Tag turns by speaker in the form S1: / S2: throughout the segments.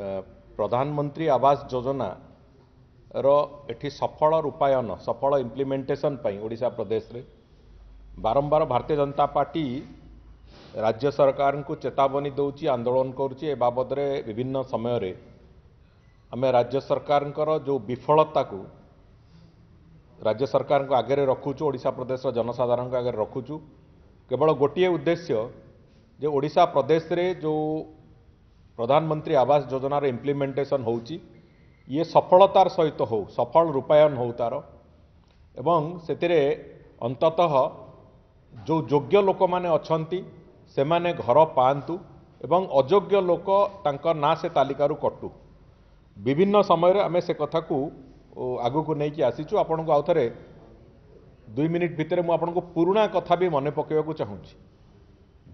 S1: ପ୍ରଧାନମନ୍ତ୍ରୀ ଆବାସ ଯୋଜନାର ଏଠି ସଫଳ ରୂପାୟନ ସଫଳ ଇମ୍ପ୍ଲିମେଣ୍ଟେସନ୍ ପାଇଁ ଓଡ଼ିଶା ପ୍ରଦେଶରେ ବାରମ୍ବାର ଭାରତୀୟ ଜନତା ପାର୍ଟି ରାଜ୍ୟ ସରକାରଙ୍କୁ ଚେତାବନୀ ଦେଉଛି ଆନ୍ଦୋଳନ କରୁଛି ଏ ବାବଦରେ ବିଭିନ୍ନ ସମୟରେ ଆମେ ରାଜ୍ୟ ସରକାରଙ୍କର ଯେଉଁ ବିଫଳତାକୁ ରାଜ୍ୟ ସରକାରଙ୍କ ଆଗରେ ରଖୁଛୁ ଓଡ଼ିଶା ପ୍ରଦେଶର ଜନସାଧାରଣଙ୍କ ଆଗରେ ରଖୁଛୁ କେବଳ ଗୋଟିଏ ଉଦ୍ଦେଶ୍ୟ ଯେ ଓଡ଼ିଶା ପ୍ରଦେଶରେ ଯେଉଁ ପ୍ରଧାନମନ୍ତ୍ରୀ ଆବାସ ଯୋଜନାର ଇମ୍ପ୍ଲିମେଣ୍ଟେସନ୍ ହେଉଛି ଇଏ ସଫଳତାର ସହିତ ହେଉ ସଫଳ ରୂପାୟନ ହେଉ ତା'ର ଏବଂ ସେଥିରେ ଅନ୍ତତଃ ଯେଉଁ ଯୋଗ୍ୟ ଲୋକମାନେ ଅଛନ୍ତି ସେମାନେ ଘର ପାଆନ୍ତୁ ଏବଂ ଅଯୋଗ୍ୟ ଲୋକ ତାଙ୍କ ନାଁ ସେ ତାଲିକାରୁ କଟୁ ବିଭିନ୍ନ ସମୟରେ ଆମେ ସେ କଥାକୁ ଆଗକୁ ନେଇକି ଆସିଛୁ ଆପଣଙ୍କୁ ଆଉ ଥରେ ଦୁଇ ମିନିଟ୍ ଭିତରେ ମୁଁ ଆପଣଙ୍କୁ ପୁରୁଣା କଥା ବି ମନେ ପକାଇବାକୁ ଚାହୁଁଛି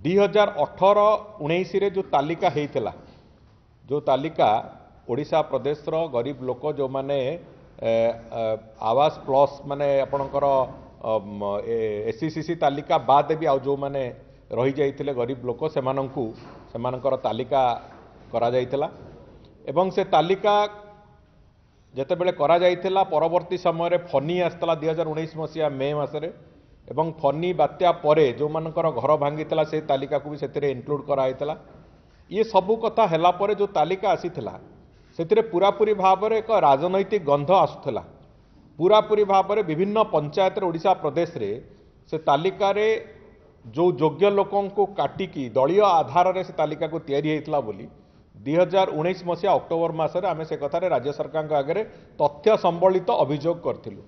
S1: ଦୁଇ ହଜାର ଅଠର ଉଣେଇଶରେ ଯେଉଁ ତାଲିକା ହୋଇଥିଲା ଯେଉଁ ତାଲିକା ଓଡ଼ିଶା ପ୍ରଦେଶର ଗରିବ ଲୋକ ଯେଉଁମାନେ ଆବାସ ପ୍ଲସ୍ ମାନେ ଆପଣଙ୍କର ଏସ୍ ସି ସି ତାଲିକା ବାଦ୍ ବି ଆଉ ଯେଉଁମାନେ ରହିଯାଇଥିଲେ ଗରିବ ଲୋକ ସେମାନଙ୍କୁ ସେମାନଙ୍କର ତାଲିକା କରାଯାଇଥିଲା ଏବଂ ସେ ତାଲିକା ଯେତେବେଳେ କରାଯାଇଥିଲା ପରବର୍ତ୍ତୀ ସମୟରେ ଫନି ଆସିଥିଲା ଦୁଇହଜାର ଉଣେଇଶ ମସିହା ମେ ମାସରେ ଏବଂ ଫନି ବାତ୍ୟା ପରେ ଯେଉଁମାନଙ୍କର ଘର ଭାଙ୍ଗିଥିଲା ସେ ତାଲିକାକୁ ବି ସେଥିରେ ଇନକ୍ଲୁଡ଼ କରାହେଇଥିଲା ଇଏ ସବୁ କଥା ହେଲା ପରେ ଯେଉଁ ତାଲିକା ଆସିଥିଲା ସେଥିରେ ପୁରାପୁରି ଭାବରେ ଏକ ରାଜନୈତିକ ଗନ୍ଧ ଆସୁଥିଲା ପୁରାପୁରି ଭାବରେ ବିଭିନ୍ନ ପଞ୍ଚାୟତରେ ଓଡ଼ିଶା ପ୍ରଦେଶରେ ସେ ତାଲିକାରେ ଯେଉଁ ଯୋଗ୍ୟ ଲୋକଙ୍କୁ କାଟିକି ଦଳୀୟ ଆଧାରରେ ସେ ତାଲିକାକୁ ତିଆରି ହେଇଥିଲା ବୋଲି ଦୁଇହଜାର ଉଣେଇଶ ମସିହା ଅକ୍ଟୋବର ମାସରେ ଆମେ ସେ କଥାରେ ରାଜ୍ୟ ସରକାରଙ୍କ ଆଗରେ ତଥ୍ୟ ସମ୍ବଳିତ ଅଭିଯୋଗ କରିଥିଲୁ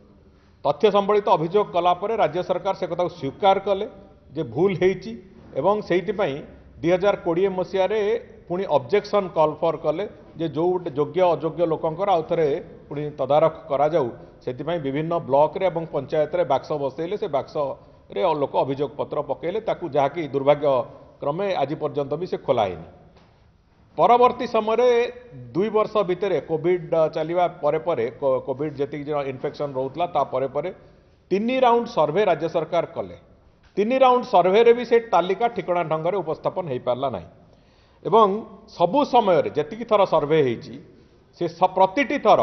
S1: ତଥ୍ୟ ସମ୍ବଳିତ ଅଭିଯୋଗ କଲା ପରେ ରାଜ୍ୟ ସରକାର ସେ କଥାକୁ ସ୍ୱୀକାର କଲେ ଯେ ଭୁଲ ହେଇଛି ଏବଂ ସେଇଥିପାଇଁ ଦୁଇ ହଜାର କୋଡ଼ିଏ ମସିହାରେ ପୁଣି ଅବଜେକ୍ସନ୍ କଲ୍ ଫର୍ କଲେ ଯେ ଯେଉଁ ଗୋଟେ ଯୋଗ୍ୟ ଅଯୋଗ୍ୟ ଲୋକଙ୍କର ଆଉ ଥରେ ପୁଣି ତଦାରଖ କରାଯାଉ ସେଥିପାଇଁ ବିଭିନ୍ନ ବ୍ଲକରେ ଏବଂ ପଞ୍ଚାୟତରେ ବାକ୍ସ ବସେଇଲେ ସେ ବାକ୍ସରେ ଲୋକ ଅଭିଯୋଗ ପତ୍ର ପକେଇଲେ ତାକୁ ଯାହାକି ଦୁର୍ଭାଗ୍ୟକ୍ରମେ ଆଜି ପର୍ଯ୍ୟନ୍ତ ବି ସେ ଖୋଲା ହେଇନି ପରବର୍ତ୍ତୀ ସମୟରେ ଦୁଇ ବର୍ଷ ଭିତରେ କୋଭିଡ଼ ଚାଲିବା ପରେ ପରେ କୋଭିଡ଼ ଯେତିକି ଇନଫେକ୍ସନ୍ ରହୁଥିଲା ତା ପରେ ପରେ ତିନି ରାଉଣ୍ଡ ସର୍ଭେ ରାଜ୍ୟ ସରକାର କଲେ ତିନି ରାଉଣ୍ଡ ସର୍ଭେରେ ବି ସେ ତାଲିକା ଠିକଣା ଢଙ୍ଗରେ ଉପସ୍ଥାପନ ହୋଇପାରିଲା ନାହିଁ ଏବଂ ସବୁ ସମୟରେ ଯେତିକି ଥର ସର୍ଭେ ହୋଇଛି ସେ ପ୍ରତିଟି ଥର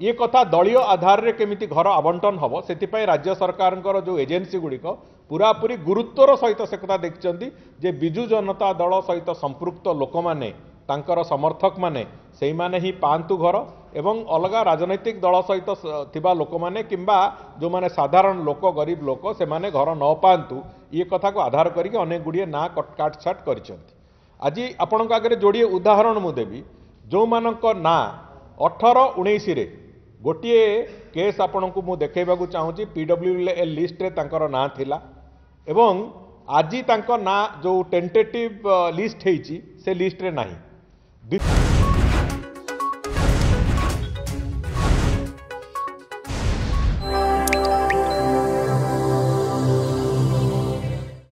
S1: ଇଏ କଥା ଦଳୀୟ ଆଧାରରେ କେମିତି ଘର ଆବଣ୍ଟନ ହେବ ସେଥିପାଇଁ ରାଜ୍ୟ ସରକାରଙ୍କର ଯେଉଁ ଏଜେନ୍ସି ଗୁଡ଼ିକ ପୁରାପୁରି ଗୁରୁତ୍ୱର ସହିତ ସେ କଥା ଦେଖିଛନ୍ତି ଯେ ବିଜୁ ଜନତା ଦଳ ସହିତ ସମ୍ପୃକ୍ତ ଲୋକମାନେ ତାଙ୍କର ସମର୍ଥକମାନେ ସେଇମାନେ ହିଁ ପାଆନ୍ତୁ ଘର ଏବଂ ଅଲଗା ରାଜନୈତିକ ଦଳ ସହିତ ଥିବା ଲୋକମାନେ କିମ୍ବା ଯେଉଁମାନେ ସାଧାରଣ ଲୋକ ଗରିବ ଲୋକ ସେମାନେ ଘର ନ ପାଆନ୍ତୁ ଇଏ କଥାକୁ ଆଧାର କରିକି ଅନେକ ଗୁଡ଼ିଏ ନାଁ କାଟଛାଟ କରିଛନ୍ତି ଆଜି ଆପଣଙ୍କ ଆଗରେ ଯୋଡ଼ିଏ ଉଦାହରଣ ମୁଁ ଦେବି ଯେଉଁମାନଙ୍କ ନାଁ ଅଠର ଉଣେଇଶରେ ଗୋଟିଏ କେସ୍ ଆପଣଙ୍କୁ ମୁଁ ଦେଖାଇବାକୁ ଚାହୁଁଛି ପି ଡବ୍ଲ୍ୟୁ ଏଲ୍ ଲିଷ୍ଟରେ ତାଙ୍କର ନାଁ ଥିଲା ଏବଂ ଆଜି ତାଙ୍କ ନାଁ ଯେଉଁ ଟେଣ୍ଟେଟିଭ୍ ଲିଷ୍ଟ ହେଇଛି ସେ ଲିଷ୍ଟରେ ନାହିଁ